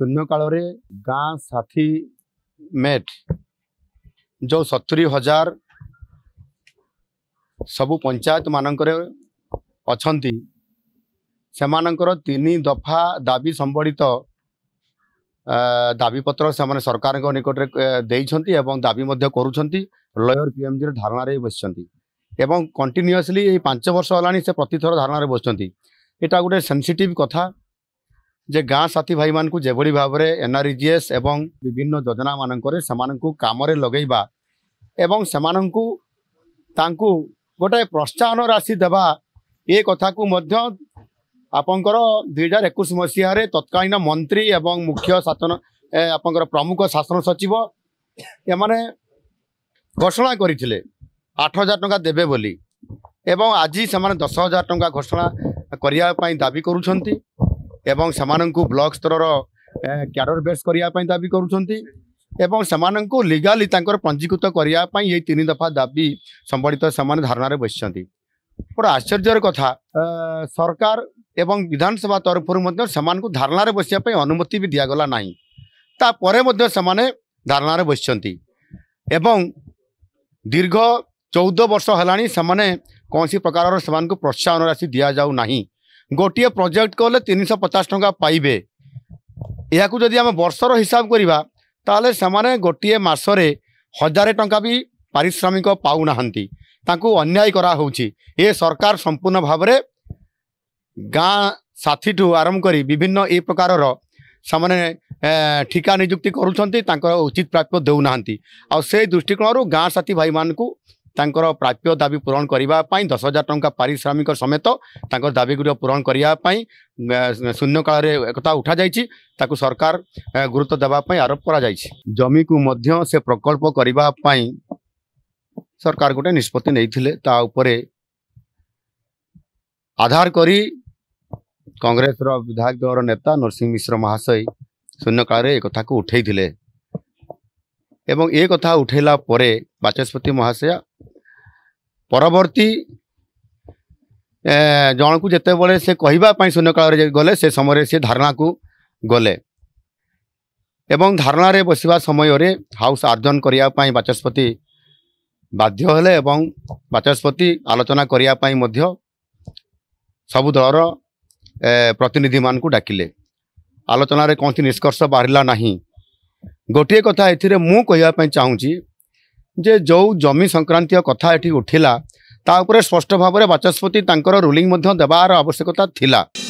ଶୂନ୍ୟ କାଳରେ ଗାଁ ସାଥୀ ମେଟ୍ ଯେଉଁ ସତୁରି ହଜାର ସବୁ ପଞ୍ଚାୟତମାନଙ୍କରେ ଅଛନ୍ତି ସେମାନଙ୍କର ତିନି ଦଫା ଦାବି ସମ୍ବଳିତ ଦାବିପତ୍ର ସେମାନେ ସରକାରଙ୍କ ନିକଟରେ ଦେଇଛନ୍ତି ଏବଂ ଦାବି ମଧ୍ୟ କରୁଛନ୍ତି ଲୟର ପିଏମ୍ଜିର ଧାରଣାରେ ବସିଛନ୍ତି ଏବଂ କଣ୍ଟିନ୍ୟୁଅସ୍ଲି ଏଇ ପାଞ୍ଚ ବର୍ଷ ହେଲାଣି ସେ ପ୍ରତିଥର ଧାରଣାରେ ବସିଛନ୍ତି ଏଇଟା ଗୋଟେ ସେନ୍ସିଟିଭ୍ କଥା ଯେ ଗାଁ ସାଥୀ ଭାଇମାନଙ୍କୁ ଯେଭଳି ଭାବରେ ଏନ୍ଆର୍ଇଜିଏସ୍ ଏବଂ ବିଭିନ୍ନ ଯୋଜନାମାନଙ୍କରେ ସେମାନଙ୍କୁ କାମରେ ଲଗେଇବା ଏବଂ ସେମାନଙ୍କୁ ତାଙ୍କୁ ଗୋଟାଏ ପ୍ରୋତ୍ସାହନ ରାଶି ଦେବା ଏ କଥାକୁ ମଧ୍ୟ ଆପଣଙ୍କର ଦୁଇ ହଜାର ଏକୋଇଶ ମସିହାରେ ତତ୍କାଳୀନ ମନ୍ତ୍ରୀ ଏବଂ ମୁଖ୍ୟ ଶାସନ ଆପଣଙ୍କର ପ୍ରମୁଖ ଶାସନ ସଚିବ ଏମାନେ ଘୋଷଣା କରିଥିଲେ ଆଠ ହଜାର ଟଙ୍କା ଦେବେ ବୋଲି ଏବଂ ଆଜି ସେମାନେ ଦଶ ହଜାର ଟଙ୍କା ଘୋଷଣା କରିବା ପାଇଁ ଦାବି କରୁଛନ୍ତି ଏବଂ ସେମାନଙ୍କୁ ବ୍ଲକ ସ୍ତରର କ୍ୟାଡର ବେସ୍ କରିବା ପାଇଁ ଦାବି କରୁଛନ୍ତି ଏବଂ ସେମାନଙ୍କୁ ଲିଗାଲି ତାଙ୍କର ପଞ୍ଜୀକୃତ କରିବା ପାଇଁ ଏଇ ତିନି ଦଫା ଦାବି ସମ୍ବଳିତ ସେମାନେ ଧାରଣାରେ ବସିଛନ୍ତି ଗୋଟେ ଆଶ୍ଚର୍ଯ୍ୟର କଥା ସରକାର ଏବଂ ବିଧାନସଭା ତରଫରୁ ମଧ୍ୟ ସେମାନଙ୍କୁ ଧାରଣାରେ ବସିବା ପାଇଁ ଅନୁମତି ବି ଦିଆଗଲା ନାହିଁ ତାପରେ ମଧ୍ୟ ସେମାନେ ଧାରଣାରେ ବସିଛନ୍ତି ଏବଂ ଦୀର୍ଘ ଚଉଦ ବର୍ଷ ହେଲାଣି ସେମାନେ କୌଣସି ପ୍ରକାରର ସେମାନଙ୍କୁ ପ୍ରୋତ୍ସାହନ ରାଶି ଦିଆଯାଉ ନାହିଁ ଗୋଟିଏ ପ୍ରୋଜେକ୍ଟ କଲେ ତିନିଶହ ପଚାଶ ଟଙ୍କା ପାଇବେ ଏହାକୁ ଯଦି ଆମେ ବର୍ଷର ହିସାବ କରିବା ତାହେଲେ ସେମାନେ ଗୋଟିଏ ମାସରେ ହଜାରେ ଟଙ୍କା ବି ପାରିଶ୍ରମିକ ପାଉନାହାନ୍ତି ତାଙ୍କୁ ଅନ୍ୟାୟ କରାହେଉଛି ଏ ସରକାର ସମ୍ପୂର୍ଣ୍ଣ ଭାବରେ ଗାଁ ସାଥିଠୁ ଆରମ୍ଭ କରି ବିଭିନ୍ନ ଏ ପ୍ରକାରର ସେମାନେ ଠିକା ନିଯୁକ୍ତି କରୁଛନ୍ତି ତାଙ୍କର ଉଚିତ ପ୍ରାପ୍ୟ ଦେଉନାହାନ୍ତି ଆଉ ସେ ଦୃଷ୍ଟିକୋଣରୁ ଗାଁ ସାଥୀ ଭାଇମାନଙ୍କୁ ତାଙ୍କର ପ୍ରାପ୍ୟ ଦାବି ପୂରଣ କରିବା ପାଇଁ ଦଶ ହଜାର ଟଙ୍କା ପାରିଶ୍ରମିକ ସମେତ ତାଙ୍କର ଦାବିଗୁଡ଼ିକ ପୂରଣ କରିବା ପାଇଁ ଶୂନ୍ୟକାଳରେ ଏକଥା ଉଠାଯାଇଛି ତାକୁ ସରକାର ଗୁରୁତ୍ୱ ଦେବା ପାଇଁ ଆରୋପ କରାଯାଇଛି ଜମିକୁ ମଧ୍ୟ ସେ ପ୍ରକଳ୍ପ କରିବା ପାଇଁ ସରକାର ଗୋଟେ ନିଷ୍ପତ୍ତି ନେଇଥିଲେ ତା ଉପରେ ଆଧାର କରି କଂଗ୍ରେସର ବିଧାୟକ ଦଳର ନେତା ନରସିଂହ ମିଶ୍ର ମହାଶୟ ଶୂନ୍ୟକାଳରେ ଏକଥାକୁ ଉଠାଇଥିଲେ এবং ଏ କଥା ଉଠାଇଲା ପରେ ବାଚସ୍ପତି ମହାଶୟ ପରବର୍ତ୍ତୀ ଜଣକୁ ଯେତେବେଳେ ସେ କହିବା ପାଇଁ ଶୂନ୍ୟକାଳରେ ଗଲେ ସେ ସମୟରେ ସେ ଧାରଣାକୁ ଗଲେ ଏବଂ ଧାରଣାରେ ବସିବା ସମୟରେ ହାଉସ୍ ଆର୍ଜନ କରିବା ପାଇଁ ବାଚସ୍ପତି ବାଧ୍ୟ ହେଲେ ଏବଂ ବାଚସ୍ପତି ଆଲୋଚନା କରିବା ପାଇଁ ମଧ୍ୟ ସବୁ ଦଳର ପ୍ରତିନିଧିମାନଙ୍କୁ ଡାକିଲେ ଆଲୋଚନାରେ କୌଣସି ନିଷ୍କର୍ଷ ବାହାରିଲା ନାହିଁ ଗୋଟିଏ କଥା ଏଥିରେ ମୁଁ କହିବା ପାଇଁ ଚାହୁଁଛି ଯେ ଯେଉଁ ଜମି ସଂକ୍ରାନ୍ତୀୟ କଥା ଏଠି ଉଠିଲା ତା ଉପରେ ସ୍ପଷ୍ଟ ଭାବରେ ବାଚସ୍ପତି ତାଙ୍କର ରୁଲିଂ ମଧ୍ୟ ଦେବାର ଆବଶ୍ୟକତା ଥିଲା